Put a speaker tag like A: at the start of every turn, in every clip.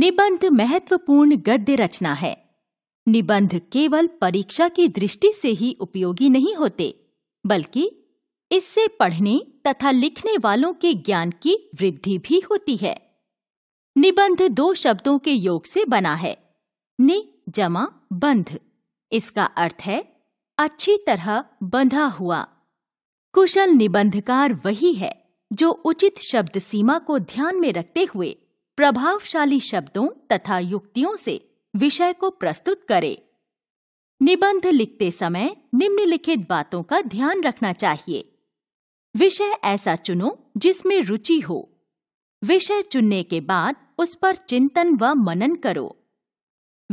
A: निबंध महत्वपूर्ण गद्य रचना है निबंध केवल परीक्षा की दृष्टि से ही उपयोगी नहीं होते बल्कि इससे पढ़ने तथा लिखने वालों के ज्ञान की वृद्धि भी होती है निबंध दो शब्दों के योग से बना है नि जमा बंध इसका अर्थ है अच्छी तरह बंधा हुआ कुशल निबंधकार वही है जो उचित शब्द सीमा को ध्यान में रखते हुए प्रभावशाली शब्दों तथा युक्तियों से विषय को प्रस्तुत करे निबंध लिखते समय निम्नलिखित बातों का ध्यान रखना चाहिए विषय ऐसा चुनो जिसमें रुचि हो विषय चुनने के बाद उस पर चिंतन व मनन करो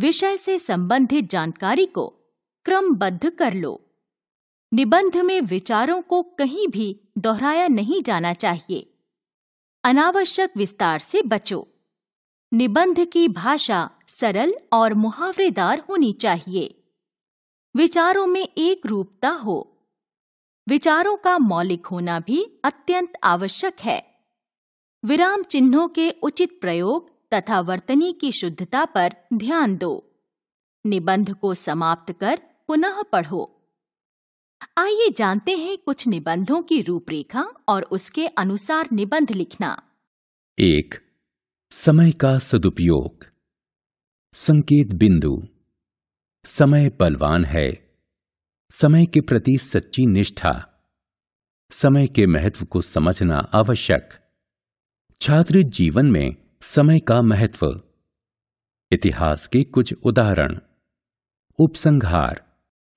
A: विषय से संबंधित जानकारी को क्रमबद्ध कर लो निबंध में विचारों को कहीं भी दोहराया नहीं जाना चाहिए अनावश्यक विस्तार से बचो निबंध की भाषा सरल और मुहावरेदार होनी चाहिए विचारों में एक रूपता हो विचारों का मौलिक होना भी अत्यंत आवश्यक है विराम चिन्हों के उचित प्रयोग तथा वर्तनी की शुद्धता पर ध्यान दो निबंध को समाप्त कर पुनः पढ़ो आइए जानते हैं कुछ निबंधों की रूपरेखा और उसके अनुसार निबंध लिखना
B: एक समय का सदुपयोग संकेत बिंदु समय बलवान है समय के प्रति सच्ची निष्ठा समय के महत्व को समझना आवश्यक छात्र जीवन में समय का महत्व इतिहास के कुछ उदाहरण उपसंहार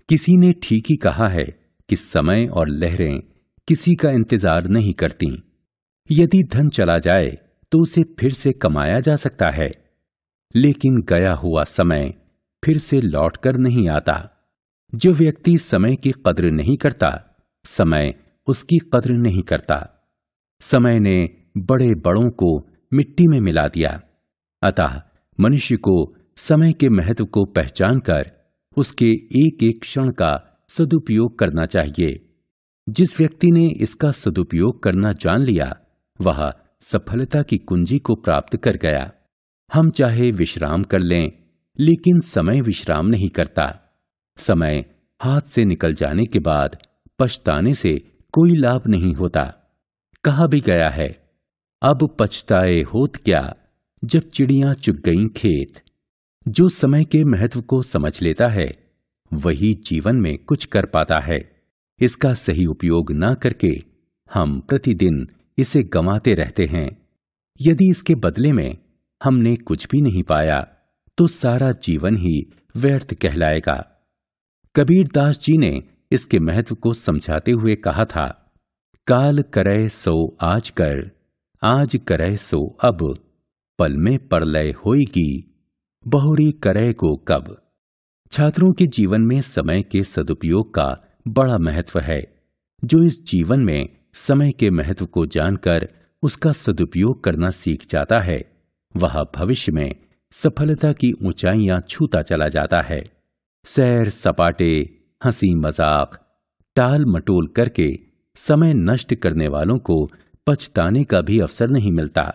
B: किसी ने ठीक ही कहा है कि समय और लहरें किसी का इंतजार नहीं करती यदि धन चला जाए तो उसे फिर से कमाया जा सकता है लेकिन गया हुआ समय फिर से लौटकर नहीं आता जो व्यक्ति समय की कद्र नहीं करता समय उसकी कद्र नहीं करता समय ने बड़े बड़ों को मिट्टी में मिला दिया अतः मनुष्य को समय के महत्व को पहचान कर उसके एक एक क्षण का सदुपयोग करना चाहिए जिस व्यक्ति ने इसका सदुपयोग करना जान लिया वह सफलता की कुंजी को प्राप्त कर गया हम चाहे विश्राम कर लें लेकिन समय विश्राम नहीं करता समय हाथ से निकल जाने के बाद पछताने से कोई लाभ नहीं होता कहा भी गया है अब पछताए होत क्या जब चिड़ियां चुग गई खेत जो समय के महत्व को समझ लेता है वही जीवन में कुछ कर पाता है इसका सही उपयोग ना करके हम प्रतिदिन इसे गंवाते रहते हैं यदि इसके बदले में हमने कुछ भी नहीं पाया तो सारा जीवन ही व्यर्थ कहलाएगा कबीर दास जी ने इसके महत्व को समझाते हुए कहा था काल करय सो आज कर आज करय सो अब पल में परलय होएगी बहुरी करय को कब छात्रों के जीवन में समय के सदुपयोग का बड़ा महत्व है जो इस जीवन में समय के महत्व को जानकर उसका सदुपयोग करना सीख जाता है वह भविष्य में सफलता की ऊंचाइयां छूता चला जाता है सैर सपाटे हंसी मजाक टाल मटोल करके समय नष्ट करने वालों को पछताने का भी अवसर नहीं मिलता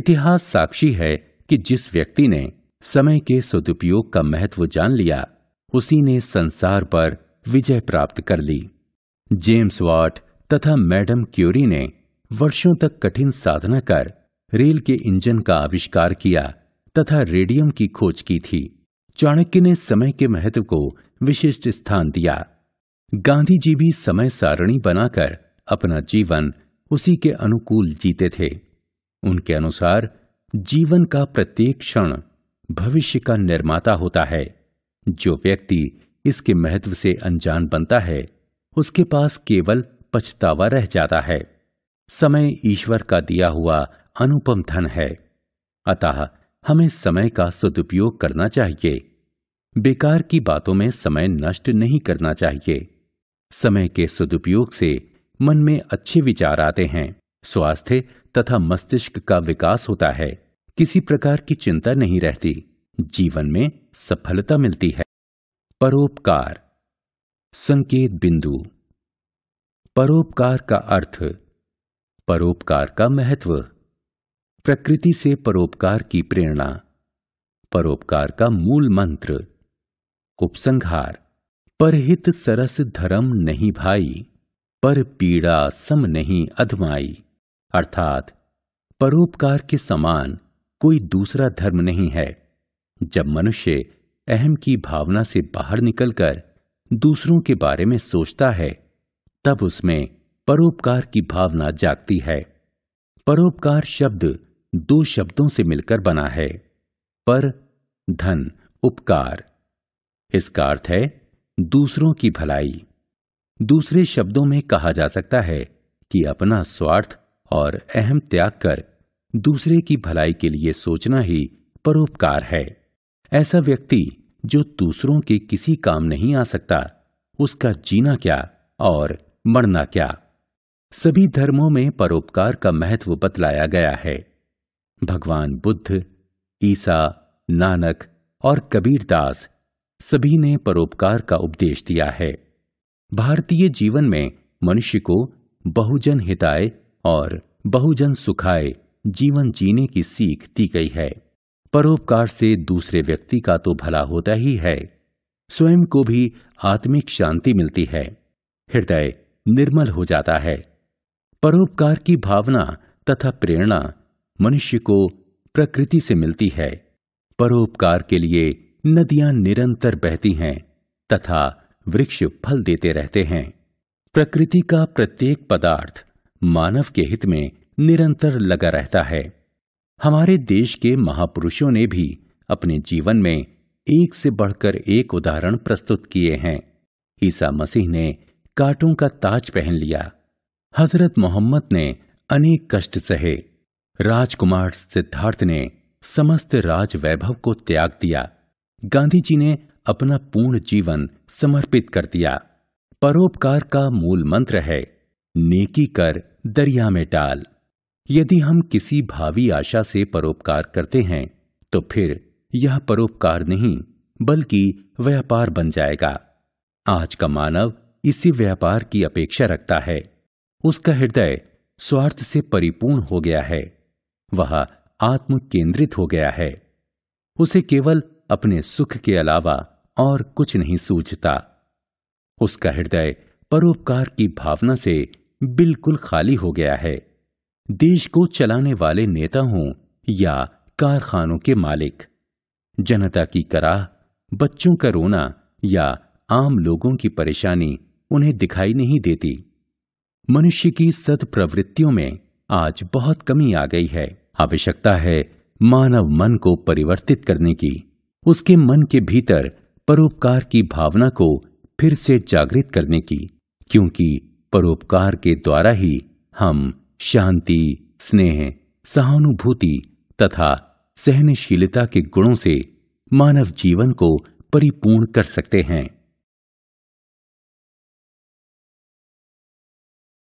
B: इतिहास साक्षी है कि जिस व्यक्ति ने समय के सदुपयोग का महत्व जान लिया उसी ने संसार पर विजय प्राप्त कर ली जेम्स वाट तथा मैडम क्यूरी ने वर्षों तक कठिन साधना कर रेल के इंजन का आविष्कार किया तथा रेडियम की खोज की थी चाणक्य ने समय के महत्व को विशिष्ट स्थान दिया गांधी जी भी समय सारणी बनाकर अपना जीवन उसी के अनुकूल जीते थे उनके अनुसार जीवन का प्रत्येक क्षण भविष्य का निर्माता होता है जो व्यक्ति इसके महत्व से अनजान बनता है उसके पास केवल पछतावा रह जाता है समय ईश्वर का दिया हुआ अनुपम धन है अतः हमें समय का सदुपयोग करना चाहिए बेकार की बातों में समय नष्ट नहीं करना चाहिए समय के सदुपयोग से मन में अच्छे विचार आते हैं स्वास्थ्य तथा मस्तिष्क का विकास होता है किसी प्रकार की चिंता नहीं रहती जीवन में सफलता मिलती है परोपकार संकेत बिंदु परोपकार का अर्थ परोपकार का महत्व प्रकृति से परोपकार की प्रेरणा परोपकार का मूल मंत्र उपसंहार परहित सरस धर्म नहीं भाई पर पीड़ा सम नहीं अधमाई अर्थात परोपकार के समान कोई दूसरा धर्म नहीं है जब मनुष्य अहम की भावना से बाहर निकलकर दूसरों के बारे में सोचता है तब उसमें परोपकार की भावना जागती है परोपकार शब्द दो शब्दों से मिलकर बना है पर धन उपकार इसका अर्थ है दूसरों की भलाई दूसरे शब्दों में कहा जा सकता है कि अपना स्वार्थ और अहम त्याग कर दूसरे की भलाई के लिए सोचना ही परोपकार है ऐसा व्यक्ति जो दूसरों के किसी काम नहीं आ सकता उसका जीना क्या और मरना क्या सभी धर्मों में परोपकार का महत्व बतलाया गया है भगवान बुद्ध ईसा नानक और कबीरदास सभी ने परोपकार का उपदेश दिया है भारतीय जीवन में मनुष्य को बहुजन हिताय और बहुजन सुखाय जीवन जीने की सीख दी गई है परोपकार से दूसरे व्यक्ति का तो भला होता ही है स्वयं को भी आत्मिक शांति मिलती है हृदय निर्मल हो जाता है परोपकार की भावना तथा प्रेरणा मनुष्य को प्रकृति से मिलती है परोपकार के लिए नदियां निरंतर बहती हैं तथा वृक्ष फल देते रहते हैं प्रकृति का प्रत्येक पदार्थ मानव के हित में निरंतर लगा रहता है हमारे देश के महापुरुषों ने भी अपने जीवन में एक से बढ़कर एक उदाहरण प्रस्तुत किए हैं ईसा मसीह ने कांटों का ताज पहन लिया हजरत मोहम्मद ने अनेक कष्ट सहे राजकुमार सिद्धार्थ ने समस्त राज वैभव को त्याग दिया गांधी जी ने अपना पूर्ण जीवन समर्पित कर दिया परोपकार का मूल मंत्र है नेकी कर दरिया में डाल यदि हम किसी भावी आशा से परोपकार करते हैं तो फिर यह परोपकार नहीं बल्कि व्यापार बन जाएगा आज का मानव इसी व्यापार की अपेक्षा रखता है उसका हृदय स्वार्थ से परिपूर्ण हो गया है वह आत्म केंद्रित हो गया है उसे केवल अपने सुख के अलावा और कुछ नहीं सूझता उसका हृदय परोपकार की भावना से बिल्कुल खाली हो गया है देश को चलाने वाले नेता हों या कारखानों के मालिक जनता की कराह बच्चों का रोना या आम लोगों की परेशानी उन्हें दिखाई नहीं देती मनुष्य की सत प्रवृत्तियों में आज बहुत कमी आ गई है आवश्यकता है मानव मन को परिवर्तित करने की उसके मन के भीतर परोपकार की भावना को फिर से जागृत करने की क्योंकि परोपकार के द्वारा ही हम शांति स्नेह सहानुभूति तथा सहनशीलता
A: के गुणों से मानव जीवन को परिपूर्ण कर सकते हैं